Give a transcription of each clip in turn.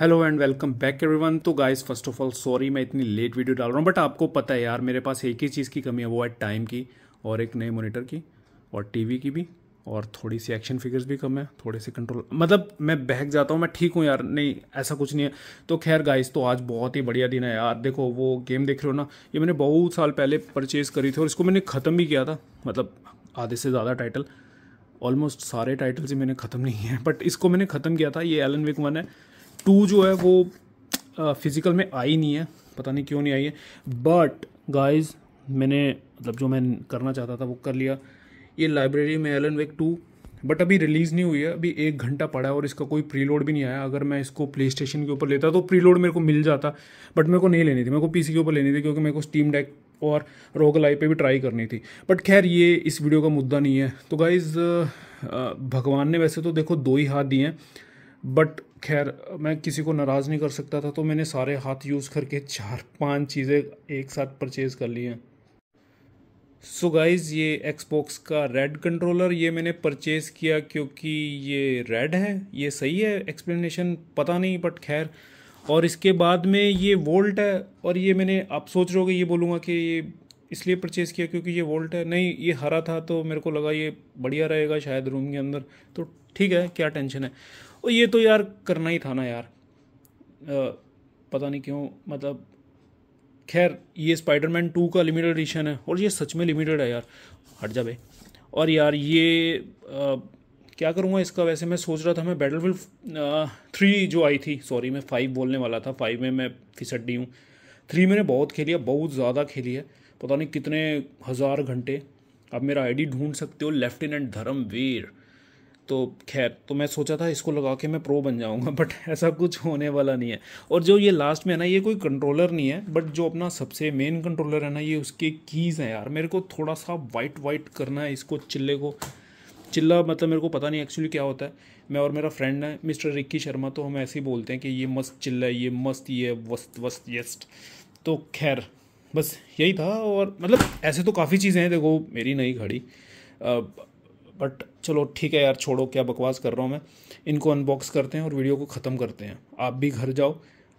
Hello and welcome back everyone तो guys first of all sorry मैं इतनी late video डाल रहा हूँ बट आपको पता है यार मेरे पास एक ही चीज़ की कमी है वो है टाइम की और एक नए मोनीटर की और टीवी की भी और थोड़ी सी एक्शन फिगर्स भी कम है थोड़े से कंट्रोल मतलब मैं बहक जाता हूँ मैं ठीक हूँ यार नहीं ऐसा कुछ नहीं है तो खैर गाइस तो आज बहुत ही बढ़िया दिन है यार देखो वो गेम देख रहे हो ना ये मैंने बहुत साल पहले परचेज़ करी थी और इसको मैंने ख़त्म भी किया था मतलब आधे से ज़्यादा टाइटल ऑलमोस्ट सारे टाइटल्स ही मैंने ख़त्म नहीं है बट इसको मैंने ख़त्म किया था ये एलन विक वन है टू जो है वो फिज़िकल में आई नहीं है पता नहीं क्यों नहीं आई है बट गाइस मैंने मतलब जो मैं करना चाहता था वो कर लिया ये लाइब्रेरी में एलन वेक टू बट अभी रिलीज़ नहीं हुई है अभी एक घंटा पड़ा है और इसका कोई प्रीलोड भी नहीं आया अगर मैं इसको प्ले स्टेशन के ऊपर लेता तो प्रीलोड मेरे को मिल जाता बट मेरे को नहीं लेनी थी मेरे को पीसी के ऊपर लेनी थी क्योंकि मेरे को स्टीम डेक और लाइफ पे भी ट्राई करनी थी बट खैर ये इस वीडियो का मुद्दा नहीं है तो गाइज़ भगवान ने वैसे तो देखो दो ही हाथ दिए हैं बट खैर मैं किसी को नाराज़ नहीं कर सकता था तो मैंने सारे हाथ यूज़ करके चार पांच चीज़ें एक साथ परचेज़ कर ली हैं सो गाइज़ ये एक्सबॉक्स का रेड कंट्रोलर ये मैंने परचेज़ किया क्योंकि ये रेड है ये सही है एक्सप्लेनेशन पता नहीं बट खैर और इसके बाद में ये वोल्ट है और ये मैंने आप सोच रहे हो ये बोलूँगा कि ये इसलिए परचेज़ किया क्योंकि ये वोल्ट है नहीं ये हरा था तो मेरे को लगा ये बढ़िया रहेगा शायद रूम के अंदर तो ठीक है क्या टेंशन है और ये तो यार करना ही था ना यार आ, पता नहीं क्यों मतलब खैर ये स्पाइडरमैन टू का लिमिटेड एडिशन है और ये सच में लिमिटेड है यार हट जा भाई और यार ये आ, क्या करूँगा इसका वैसे मैं सोच रहा था मैं बैटल फील्ड थ्री जो आई थी सॉरी मैं फाइव बोलने वाला था फाइव में मैं फिसड्डी हूँ थ्री मैंने बहुत खेली है बहुत ज़्यादा खेली है पता नहीं कितने हज़ार घंटे आप मेरा आईडी ढूंढ सकते हो लेफ्टिनेंट धर्मवीर तो खैर तो मैं सोचा था इसको लगा के मैं प्रो बन जाऊंगा बट ऐसा कुछ होने वाला नहीं है और जो ये लास्ट में है ना ये कोई कंट्रोलर नहीं है बट जो अपना सबसे मेन कंट्रोलर है ना ये उसके कीज़ हैं यार मेरे को थोड़ा सा वाइट वाइट करना है इसको चिल्ले को चिल्ला मतलब मेरे को पता नहीं एक्चुअली क्या होता है मैं और मेरा फ्रेंड है मिस्टर रिक्की शर्मा तो हम ऐसे ही बोलते हैं कि ये मस्त चिल्ला ये मस्त ये वस्त वस्त यस्ट तो खैर बस यही था और मतलब ऐसे तो काफ़ी चीज़ें हैं देखो मेरी नहीं खड़ी बट चलो ठीक है यार छोड़ो क्या बकवास कर रहा हूँ मैं इनको अनबॉक्स करते हैं और वीडियो को ख़त्म करते हैं आप भी घर जाओ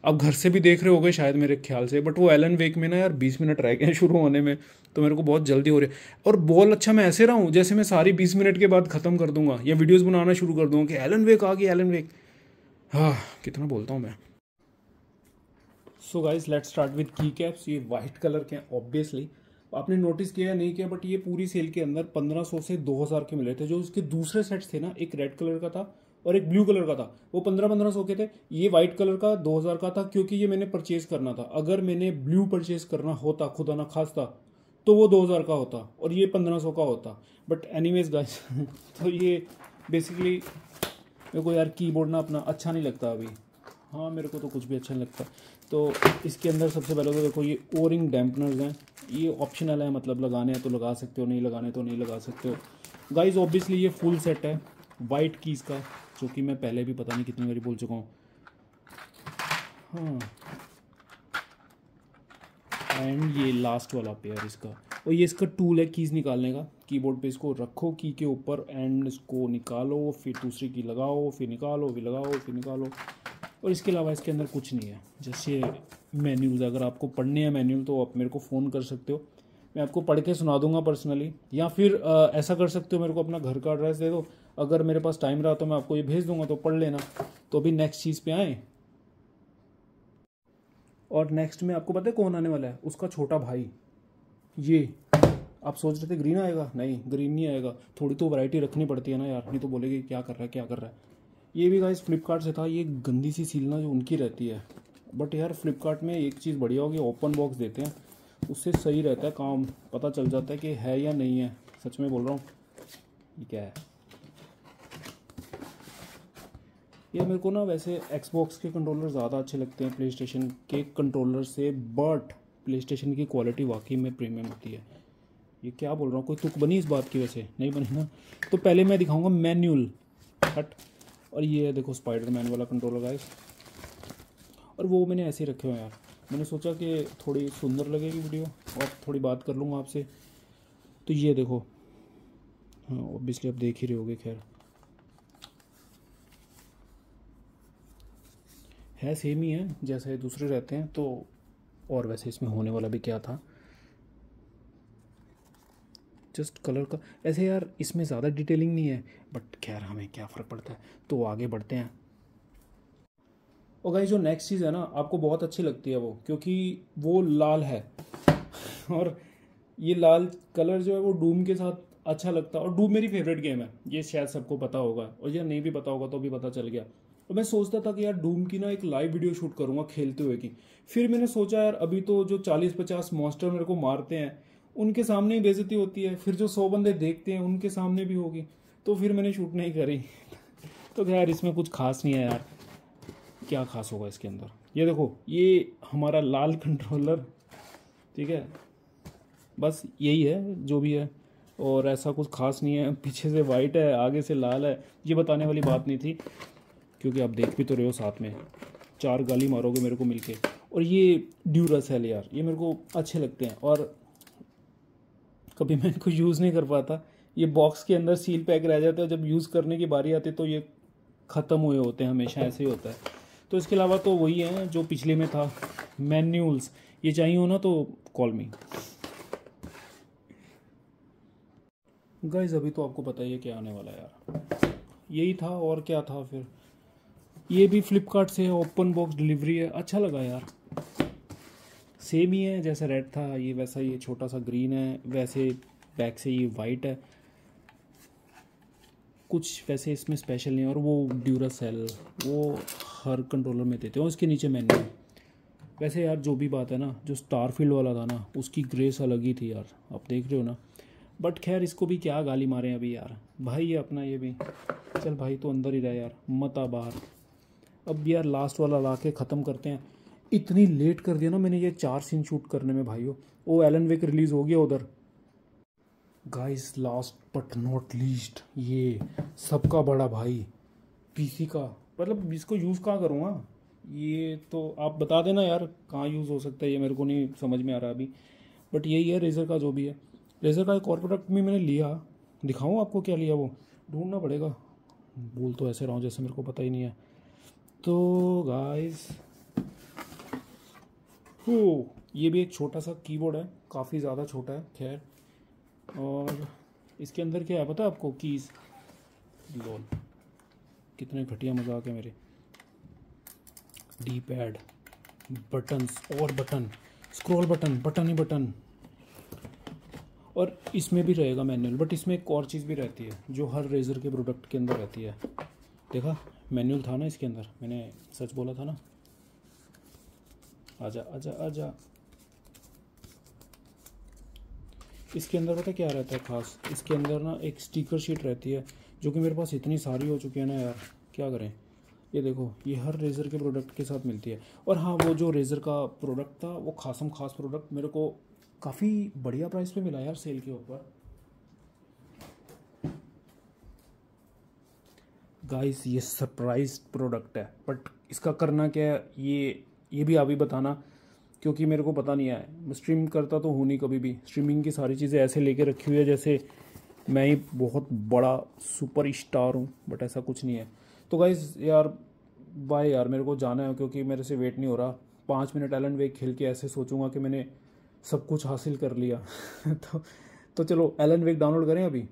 अब घर से भी देख रहे गए शायद मेरे ख्याल से बट वो एलन वेक में ना यार बीस मिनट रह गए शुरू होने में तो मेरे को बहुत जल्दी हो रही है और बॉल अच्छा मैं ऐसे रहा हूँ जैसे मैं सारी बीस मिनट के बाद ख़त्म कर दूंगा या वीडियोज़ बनाना शुरू कर दूंगा कि एलन वेक आ गई एलन वेक हाँ कितना बोलता हूँ मैं so guys let start with keycaps ये वाइट कलर के हैं ऑब्वियसली आपने नोटिस किया नहीं किया बट ये पूरी सेल के अंदर 1500 से 2000 के मिले थे जो उसके दूसरे सेट्स थे ना एक रेड कलर का था और एक ब्लू कलर का था वो पंद्रह पंद्रह सौ के थे ये व्हाइट कलर का दो हजार का था क्योंकि ये मैंने परचेज करना था अगर मैंने ब्लू परचेज करना होता खुदा ना था तो वो दो हजार का होता और ये पंद्रह सौ का होता बट एनीवेज गाइस तो ये बेसिकली मेरे को यार कीबोर्ड ना अपना अच्छा नहीं लगता अभी हाँ मेरे को तो कुछ भी अच्छा नहीं लगता तो इसके अंदर सबसे पहले तो देखो ये ओरिंग डैम्पनर्स हैं ये ऑप्शनल है मतलब लगाने हैं तो लगा सकते हो नहीं लगाने तो नहीं लगा सकते हो गाइज ऑब्वियसली ये फुल सेट है वाइट कीज़ का जो कि मैं पहले भी पता नहीं कितनी बारी बोल चुका हूँ हाँ एंड ये लास्ट वाला पेयर इसका और ये इसका टूल है कीज़ निकालने का कीबोर्ड पे इसको रखो की के ऊपर एंड इसको निकालो फिर दूसरी की लगाओ फिर निकालो फिर लगाओ फिर निकालो और इसके अलावा इसके अंदर कुछ नहीं है जैसे मेन्यूज़ अगर आपको पढ़ने हैं मेन्यू तो आप मेरे को फ़ोन कर सकते हो मैं आपको पढ़ के सुना दूंगा पर्सनली या फिर आ, ऐसा कर सकते हो मेरे को अपना घर का एड्रेस दे दो अगर मेरे पास टाइम रहा तो मैं आपको ये भेज दूंगा तो पढ़ लेना तो अभी नेक्स्ट चीज़ पे आए और नेक्स्ट में आपको पता है कौन आने वाला है उसका छोटा भाई ये आप सोच रहे थे ग्रीन आएगा नहीं ग्रीन नहीं आएगा थोड़ी तो वैरायटी रखनी पड़ती है ना यार नहीं तो बोलेगी क्या कर रहा है क्या कर रहा है ये भी गाइस फ्लिपकार्ट से था ये गंदी सी सीलना जो उनकी रहती है बट यार फ्लिपकार्ट में एक चीज़ बढ़िया होगी ओपन बॉक्स देते हैं उससे सही रहता है काम पता चल जाता है कि है या नहीं है सच में बोल रहा हूँ ये क्या है ये मेरे को ना वैसे एक्सबॉक्स के कंट्रोलर ज़्यादा अच्छे लगते हैं प्ले स्टेशन के कंट्रोलर से बट प्ले स्टेशन की क्वालिटी वाकई में प्रीमियम होती है ये क्या बोल रहा हूँ कोई तुक बनी इस बात की वैसे नहीं बनी ना तो पहले मैं दिखाऊंगा मैन्यूल हट और ये देखो स्पाइडर मैन वाला कंट्रोलर गाइस और वो मैंने ऐसे रखे हुए हैं यार मैंने सोचा कि थोड़ी सुंदर लगेगी वीडियो और थोड़ी बात कर लूँगा आपसे तो ये देखो हाँ ओबियसली आप देख ही रहे हो खैर है सेम ही है जैसे दूसरे रहते हैं तो और वैसे इसमें होने वाला भी क्या था जस्ट कलर का ऐसे यार इसमें ज़्यादा डिटेलिंग नहीं है बट खैर हमें क्या फ़र्क पड़ता है तो आगे बढ़ते हैं और गाइज जो नेक्स्ट चीज़ है ना आपको बहुत अच्छी लगती है वो क्योंकि वो लाल है और ये लाल कलर जो है वो डूम के साथ अच्छा लगता है और डूम मेरी फेवरेट गेम है ये शायद सबको पता होगा और यार नहीं भी पता होगा तो भी पता चल गया तो मैं सोचता था कि यार डूम की ना एक लाइव वीडियो शूट करूँगा खेलते हुए की फिर मैंने सोचा यार अभी तो जो चालीस पचास मॉन्स्टर मेरे को मारते हैं उनके सामने ही बेजती होती है फिर जो सौ बंदे देखते हैं उनके सामने भी होगी तो फिर मैंने शूट नहीं करी तो यार इसमें कुछ खास नहीं है यार क्या खास होगा इसके अंदर ये देखो ये हमारा लाल कंट्रोलर ठीक है बस यही है जो भी है और ऐसा कुछ खास नहीं है पीछे से वाइट है आगे से लाल है ये बताने वाली बात नहीं थी क्योंकि आप देख भी तो रहे हो साथ में चार गाली मारोगे मेरे को मिलके और ये ड्यूरस है यार ये मेरे को अच्छे लगते हैं और कभी मैं इनको यूज़ नहीं कर पाता ये बॉक्स के अंदर सील पैक रह जाता है जब यूज़ करने की बारी आती है तो ये ख़त्म हुए होते हैं हमेशा ऐसे ही होता है तो इसके अलावा तो वही है जो पिछले में था मैन्यूल्स ये चाहिए हो ना तो कॉल मी गाइज अभी तो आपको पता ही है क्या आने वाला है यार यही था और क्या था फिर ये भी फ्लिपकार्ट से ओपन बॉक्स डिलीवरी है अच्छा लगा यार सेम ही है जैसा रेड था ये वैसा ये छोटा सा ग्रीन है वैसे बैक से ये वाइट है कुछ वैसे इसमें स्पेशल नहीं और वो ड्यूरा सेल वो हर कंट्रोलर में देते हैं उसके नीचे मैन्यू वैसे यार जो भी बात है ना जो स्टार फील्ड वाला था ना उसकी ग्रेस अलग ही थी यार आप देख रहे हो ना बट खैर इसको भी क्या गाली मारे अभी यार भाई ये अपना ये भी चल भाई तो अंदर ही रहे यार मत आ बाहर अब यार लास्ट वाला ला के ख़त्म करते हैं इतनी लेट कर दिया ना मैंने ये चार सीन शूट करने में भाइयों वो एलन वेक रिलीज़ हो गया उधर guys last but not least ये सबका बड़ा भाई पीसी का मतलब इसको यूज़ कहाँ करूँगा हाँ? ये तो आप बता देना यार कहाँ यूज़ हो सकता है ये मेरे को नहीं समझ में आ रहा अभी बट यही है रेज़र का जो भी है रेज़र का एक और प्रोडक्ट भी मैंने लिया दिखाऊँ आपको क्या लिया वो ढूंढना पड़ेगा बोल तो ऐसे रहा जैसे मेरे को पता ही नहीं है तो गाइस हो ये भी एक छोटा सा कीबोर्ड है काफ़ी ज़्यादा छोटा है खैर और इसके अंदर क्या है पता आपको कीज़ लोल कितने घटिया मजाक है मेरे डी पैड बटन्स और बटन स्क्रॉल बटन बटन ही बटन और इसमें भी रहेगा मैनुअल बट इसमें एक और चीज़ भी रहती है जो हर रेज़र के प्रोडक्ट के अंदर रहती है देखा मैनुअल था ना इसके अंदर मैंने सच बोला था ना आजा आजा आजा इसके अंदर पता क्या रहता है खास इसके अंदर ना एक स्टिकर शीट रहती है जो कि मेरे पास इतनी सारी हो चुकी है ना यार क्या करें ये देखो ये हर रेज़र के प्रोडक्ट के साथ मिलती है और हाँ वो जो रेज़र का प्रोडक्ट था वो खासम खास प्रोडक्ट मेरे को काफ़ी बढ़िया प्राइस पे मिला यार सेल के ऊपर गाइस ये सरप्राइज प्रोडक्ट है बट इसका करना क्या है ये ये भी आप ही बताना क्योंकि मेरे को पता नहीं आया मैं स्ट्रीम करता तो हूँ नहीं कभी भी स्ट्रीमिंग की सारी चीज़ें ऐसे लेके रखी हुई है जैसे मैं ही बहुत बड़ा सुपर स्टार हूँ बट ऐसा कुछ नहीं है तो गाइज यार बाय यार मेरे को जाना है क्योंकि मेरे से वेट नहीं हो रहा पाँच मिनट टैलेंट वेक खेल के ऐसे सोचूंगा कि मैंने सब कुछ हासिल कर लिया तो तो चलो एलन वेक डाउनलोड करें अभी